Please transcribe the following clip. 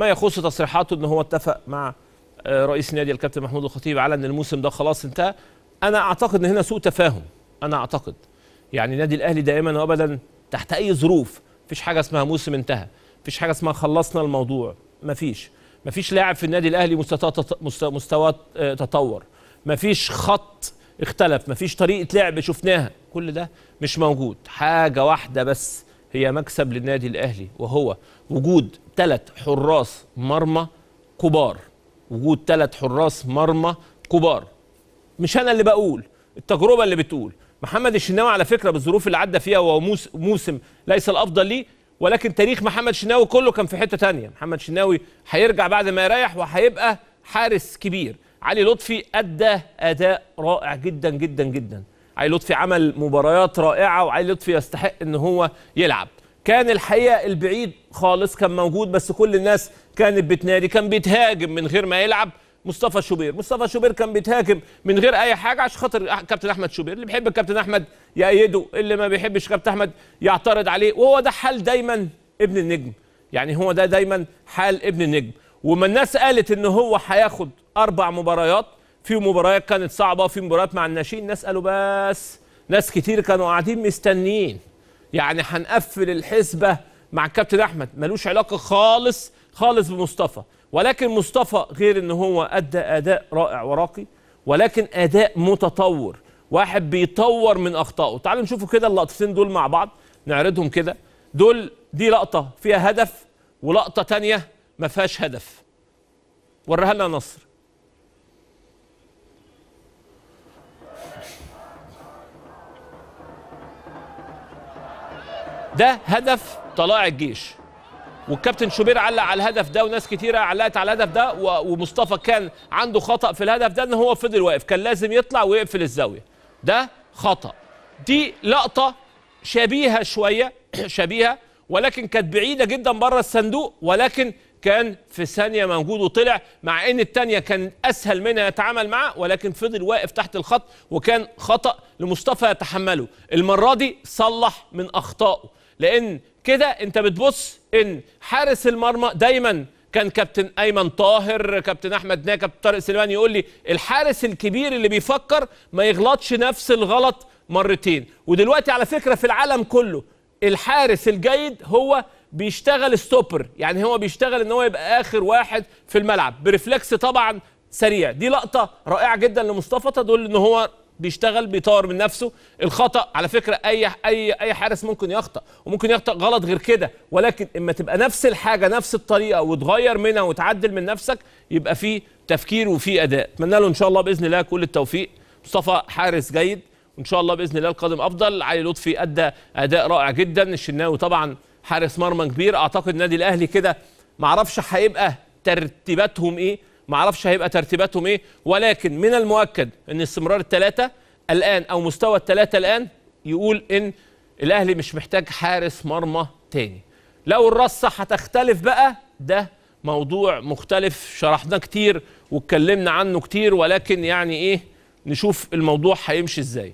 ما يخص تصريحاته ان هو اتفق مع آه، رئيس النادي الكابتن محمود الخطيب على ان الموسم ده خلاص انتهى انا اعتقد ان هنا سوء تفاهم انا اعتقد يعني النادي الاهلي دائما وابدا تحت اي ظروف مفيش حاجه اسمها موسم انتهى مفيش حاجه اسمها خلصنا الموضوع مفيش مفيش لاعب في النادي الاهلي مستواه مستوى آه، تطور مفيش خط اختلف مفيش طريقه لعب شفناها كل ده مش موجود حاجه واحده بس هي مكسب للنادي الاهلي وهو وجود ثلاث حراس مرمى كبار وجود ثلاث حراس مرمى كبار مش انا اللي بقول التجربه اللي بتقول محمد الشناوي على فكره بالظروف اللي عدى فيها وهو موسم ليس الافضل ليه ولكن تاريخ محمد شناوي كله كان في حته تانية محمد شناوي هيرجع بعد ما يريح وهيبقى حارس كبير علي لطفي ادى اداء رائع جدا جدا جدا علي لطفي عمل مباريات رائعه وعلي لطفي يستحق ان هو يلعب كان الحقيقه البعيد خالص كان موجود بس كل الناس كانت بتنادي كان بيتهاجم من غير ما يلعب مصطفى شوبير مصطفى شوبير كان بيتهاجم من غير اي حاجه عشان خاطر كابتن احمد شوبير اللي بيحب الكابتن احمد يأيده اللي ما بيحبش كابتن احمد يعترض عليه وهو ده حال دايما ابن النجم يعني هو ده دايما حال ابن النجم وما الناس قالت ان هو هياخد اربع مباريات في مباريات كانت صعبه في مباريات مع الناشئين ناس قالوا بس ناس كتير كانوا قاعدين مستنيين يعني هنقفل الحسبه مع الكابتن احمد ملوش علاقه خالص خالص بمصطفى ولكن مصطفى غير ان هو ادى اداء رائع وراقي ولكن اداء متطور واحد بيطور من اخطائه تعالوا نشوفوا كده اللقطتين دول مع بعض نعرضهم كده دول دي لقطه فيها هدف ولقطه تانية ما فيهاش هدف وريها لنا نصر ده هدف طلائع الجيش والكابتن شوبير علق على الهدف ده وناس كتيره علقت على الهدف ده ومصطفى كان عنده خطا في الهدف ده ان هو فضل واقف كان لازم يطلع ويقفل الزاويه ده خطا دي لقطه شبيهه شويه شبيهه ولكن كانت بعيده جدا بره الصندوق ولكن كان في ثانيه موجود وطلع مع ان الثانيه كان اسهل منها يتعامل معاه ولكن فضل واقف تحت الخط وكان خطا لمصطفى يتحمله المره دي صلح من اخطائه لان كده انت بتبص ان حارس المرمى دايما كان كابتن ايمن طاهر كابتن احمد ناجي كابتن طارق سليمان يقول لي الحارس الكبير اللي بيفكر ما يغلطش نفس الغلط مرتين ودلوقتي على فكره في العالم كله الحارس الجيد هو بيشتغل ستوبر يعني هو بيشتغل ان هو يبقى اخر واحد في الملعب بريفلكس طبعا سريع دي لقطه رائعه جدا لمصطفى تدل ان هو بيشتغل بيطور من نفسه الخطا على فكره اي اي اي حارس ممكن يخطا وممكن يخطا غلط غير كده ولكن اما تبقى نفس الحاجه نفس الطريقه وتغير منها وتعدل من نفسك يبقى في تفكير وفي اداء اتمنى له ان شاء الله باذن الله كل التوفيق مصطفى حارس جيد وان شاء الله باذن الله القادم افضل علي لطفي ادى اداء رائع جدا الشناوي طبعا حارس مرمى كبير اعتقد النادي الاهلي كده معرفش هيبقى ترتيباتهم ايه ما اعرفش هيبقى ترتيباتهم ايه ولكن من المؤكد ان استمرار الثلاثه الان او مستوى الثلاثه الان يقول ان الاهلي مش محتاج حارس مرمى تاني لو الرصه هتختلف بقى ده موضوع مختلف شرحناه كتير واتكلمنا عنه كتير ولكن يعني ايه نشوف الموضوع هيمشي ازاي